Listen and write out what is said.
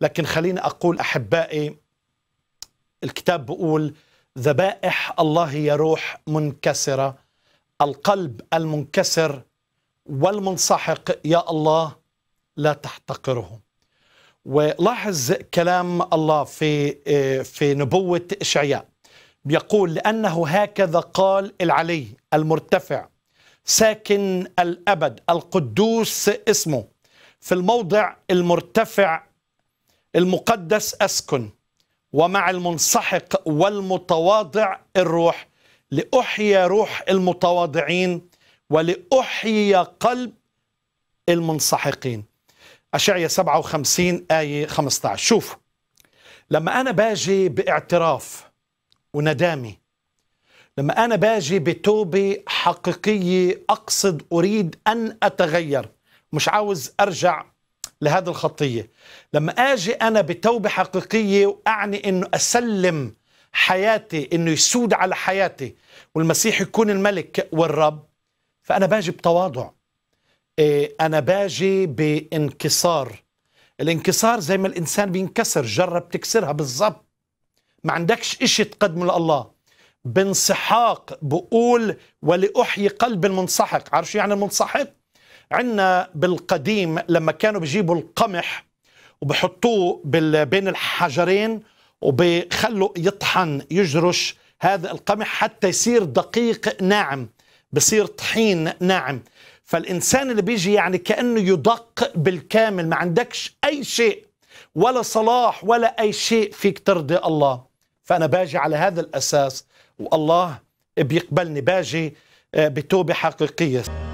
لكن خليني أقول أحبائي الكتاب بقول ذبائح الله هي روح منكسرة القلب المنكسر والمنسحق يا الله لا تحتقره ولاحظ كلام الله في آه، في نبوة إشعياء بيقول لأنه هكذا قال العلي المرتفع ساكن الأبد القدوس اسمه في الموضع المرتفع المقدس أسكن ومع المنسحق والمتواضع الروح لأحيي روح المتواضعين ولأحيي قلب المنسحقين أشعية 57 آية 15 شوف لما أنا باجي باعتراف وندامي لما أنا باجي بتوبة حقيقية أقصد أريد أن أتغير مش عاوز أرجع لهذه الخطية لما أجي أنا بتوبة حقيقية وأعني أنه أسلم حياتي أنه يسود على حياتي والمسيح يكون الملك والرب فأنا باجي بتواضع إيه، أنا باجي بانكسار الانكسار زي ما الإنسان بينكسر جرب تكسرها بالضبط ما عندكش إشي تقدمه لله بانسحاق بقول ولأحيي قلب المنسحق عارف شو يعني المنسحق عندنا بالقديم لما كانوا بيجيبوا القمح وبحطوه بين الحجرين وبيخلوا يطحن يجرش هذا القمح حتى يصير دقيق ناعم بصير طحين ناعم فالإنسان اللي بيجي يعني كأنه يدق بالكامل ما عندكش أي شيء ولا صلاح ولا أي شيء فيك ترضي الله فأنا باجي على هذا الأساس والله بيقبلني باجي آه، بتوبة حقيقية